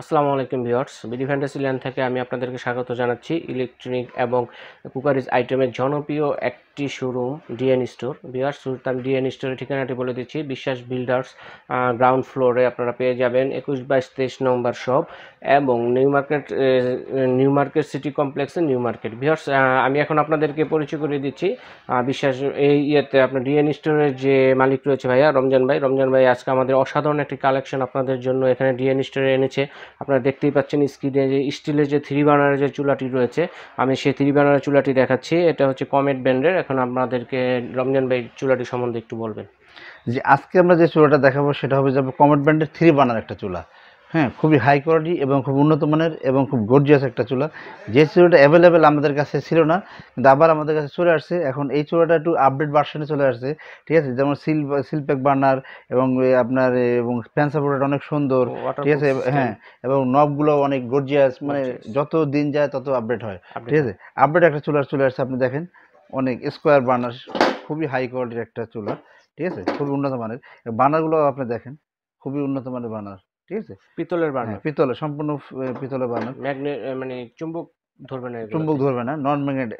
আসসালামু আলাইকুম viewers BD fantasy land থেকে আমি আপনাদেরকে স্বাগত জানাচ্ছি ইলেকট্রনিক এবং কুকারিজ আইটেমের জনপ্রিয় এক একটি শোরুম ডিএন স্টোর বিহার শুরুতে আমি ডিএন স্টোরের ঠিকানাটি বলে দিচ্ছি বিশ্বাস বিল্ডার্স গ্রাউন্ড ফ্লোরে আপনারা পেয়ে যাবেন একুশ বাইশ তেইশ নম্বর শপ এবং new market new market city কমপ্লেক্সে নিউ মার্কেট বিহার্স আমি এখন আপনাদেরকে পরিচয় করে দিচ্ছি বিশ্বাস এই ইয়েতে আপনার ডিএন স্টোরের যে মালিক রয়েছে ভাইয়া রমজান ভাই রমজান ভাই আজকে আমাদের অসাধারণ একটি কালেকশন আপনাদের জন্য এখানে ডিএন স্টোরে এনেছে আপনারা দেখতেই পাচ্ছেন স্ক্রিনে যে স্টিলের যে থ্রি বানারের যে চুলাটি রয়েছে আমি সেই থ্রি বানারের চুলাটি দেখাচ্ছি এটা হচ্ছে কমেট ব্র্যান্ডের এখন আপনাদেরকে রমজান ভাই চুলাটি সম্বন্ধে একটু বলবেন যে আজকে আমরা যে চুলাটা দেখাবো সেটা হবে যে কমেট ব্র্যান্ডের থ্রি বানার একটা চুলা হ্যাঁ খুবই হাই কোয়ালিটি এবং খুব উন্নত মানের এবং খুব গর্জিয়াস একটা চুলা যে চুলাটা অ্যাভেলেবেল আমাদের কাছে ছিল না কিন্তু আবার আমাদের কাছে চলে আসছে এখন এই চুলাটা একটু আপডেট ভার্সনে চলে আসছে ঠিক আছে যেমন সিল সিলপ্যাক বার্নার এবং আপনার এবং ফ্যান প্রোডাক্ট অনেক সুন্দর ঠিক আছে হ্যাঁ এবং নবগুলো অনেক গর্জিয়াস মানে যত দিন যায় তত আপডেট হয় ঠিক আছে আপডেট একটা চুলার চলে আসছে আপনি দেখেন অনেক স্কোয়ার বানার খুবই হাই কোয়ালিটির একটা চুলা ঠিক আছে খুবই উন্নত মানের বানারগুলো আপনি দেখেন খুবই উন্নত মানের বানার ঠিক আছে পিতলের বানার হ্যাঁ, পিতলের সম্পূর্ণ পিতলের বানার ম্যাগনে মানে চুম্বক ধরবে না চুম্বক ধরবে না নন ম্যাগনেট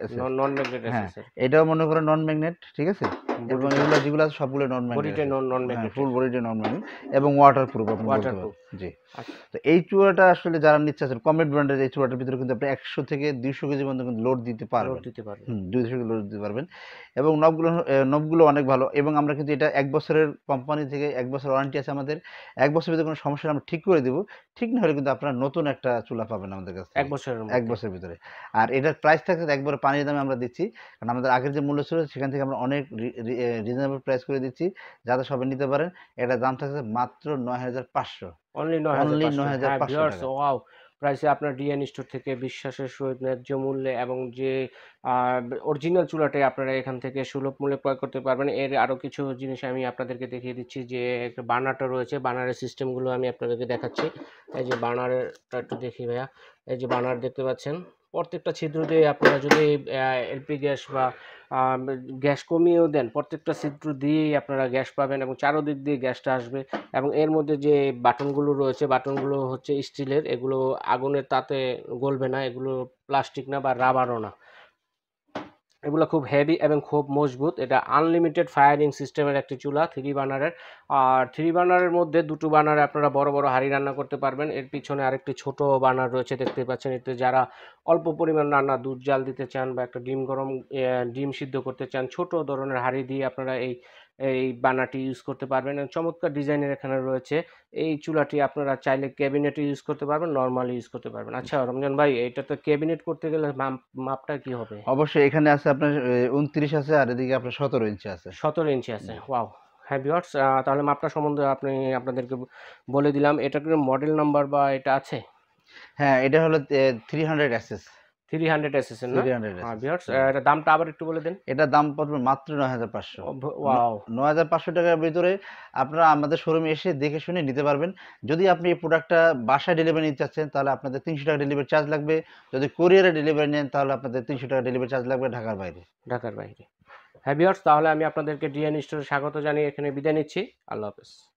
নন ম্যাগনেট হ্যাঁ এটাও মনে করেন নন ম্যাগনেট ঠিক আছে বলবেন এগুলো যেগুলো আছে সবগুলো নন বডিটা নন নন ফুল বডিটা নন ম্যাগনেটিক এবং ওয়াটারপ্রুফ আপনি ওয়াটারপ্রুফ জি আচ্ছা। তো এই চুয়াটা আসলে যারা নিচ্ছে আছেন কমরেড ব্র্যান্ডের এই চূড়াটার ভিতরে কিন্তু আপনি একশো থেকে দুইশো কেজি পর্যন্ত কিন্তু লোড দিতে পারবেন দিতে পারবেন দুইশো কেজি লোড দিতে পারবেন এবং নবগুলো নবগুলো অনেক ভালো এবং আমরা কিন্তু এটা এক বছরের কোম্পানি থেকে এক বছর ওয়ারেন্টি আছে আমাদের এক বছরের ভিতরে কোনো সমস্যা আমরা ঠিক করে দেবো ঠিক না হলে কিন্তু আপনারা নতুন একটা চুলা পাবেন আমাদের কাছে এক বছরের এক বছরের ভিতরে আর এটার প্রাইস থাকছে একবারে পানির দামে আমরা দিচ্ছি কারণ আমাদের আগের যে মূল্য ছিল সেখান থেকে আমরা অনেক রিজনেবল প্রাইস করে দিচ্ছি যাতে সবাই নিতে পারেন এটা দাম থাকছে মাত্র নয় হাজার পাঁচশো অনলি নয় হাজার পাঁচশো ওয়াও হ্যাঁ, প্রাইসে আপনার ডিএন স্টোর থেকে বিশ্বাসের সহিত ন্যায্য মূল্যে এবং যে অরিজিনাল চুলাটাই আপনারা এখান থেকে সুলভ মূল্যে ক্রয় করতে পারবেন এর আরও কিছু জিনিস আমি আপনাদেরকে দেখিয়ে দিচ্ছি যে একটা বার্নারটা রয়েছে বার্নারের সিস্টেমগুলো আমি আপনাদেরকে দেখাচ্ছি এই যে বার্নারটা একটু দেখি ভাইয়া এই যে বার্নার দেখতে পাচ্ছেন প্রত্যেকটা ছিদ্র দিয়ে আপনারা যদি এলপি গ্যাস বা গ্যাস কমিয়েও দেন প্রত্যেকটা ছিদ্র দিয়েই আপনারা গ্যাস পাবেন এবং চারোদিক দিয়ে গ্যাসটা আসবে এবং এর মধ্যে যে বাটনগুলো রয়েছে বাটনগুলো হচ্ছে স্টিলের এগুলো আগুনের তাতে গলবে না এগুলো প্লাস্টিক না বা রাবারও না এগুলো খুব হেভি এবং খুব মজবুত এটা আনলিমিটেড ফায়ারিং সিস্টেমের একটি চুলা থ্রি বার্নারের আর থ্রি বার্নারের মধ্যে দুটো বার্নারে আপনারা বড় বড় হাঁড়ি রান্না করতে পারবেন এর পিছনে আরেকটি ছোট বার্নার রয়েছে দেখতে পাচ্ছেন এতে যারা অল্প পরিমাণ রান্না দুধ জাল দিতে চান বা একটা ডিম গরম ডিম সিদ্ধ করতে চান ছোট ধরনের হাঁড়ি দিয়ে আপনারা এই এই বানাটি ইউজ করতে পারবেন চমৎকার ডিজাইনের এখানে রয়েছে এই চুলাটি আপনারা চাইলে ক্যাবিনেটে ইউজ করতে পারবেন নর্মালি ইউজ করতে পারবেন আচ্ছা রমজান ভাই এটা তো ক্যাবিনেট করতে গেলে মাপটা কি হবে অবশ্যই এখানে আছে আপনার উনত্রিশ আছে আর এদিকে আপনার সতেরো ইঞ্চি আছে সতেরো ইঞ্চি আছে ওয়াও হ্যাঁ বিয়ার্স তাহলে মাপটা সম্বন্ধে আপনি আপনাদেরকে বলে দিলাম এটা মডেল নাম্বার বা এটা আছে হ্যাঁ এটা হলো থ্রি হান্ড্রেড অ্যাসেস থ্রি হান্ড্রেড হ্যাঁ, হ্যাঁ। এটা দামটা আবার একটু বলে এটা দাম পড়বে মাত্র নয় হাজার পাঁচশো নয় হাজার পাঁচশো টাকার ভিতরে আপনারা আমাদের শোরুমে এসে দেখে শুনে নিতে পারবেন যদি আপনি এই প্রোডাক্টটা বাসায় ডেলিভারি নিতে চাচ্ছেন তাহলে আপনাদের তিনশো টাকা ডেলিভারি চার্জ লাগবে যদি কোরিয়ারে ডেলিভারি নেন তাহলে আপনাদের তিনশো টাকা ডেলিভারি চার্জ লাগবে ঢাকার বাইরে ঢাকার বাইরে হ্যাঁ তাহলে আমি আপনাদেরকে ডিএন স্টোরে স্বাগত জানিয়ে এখানে বিদায় নিচ্ছি আল্লাহ হাফেজ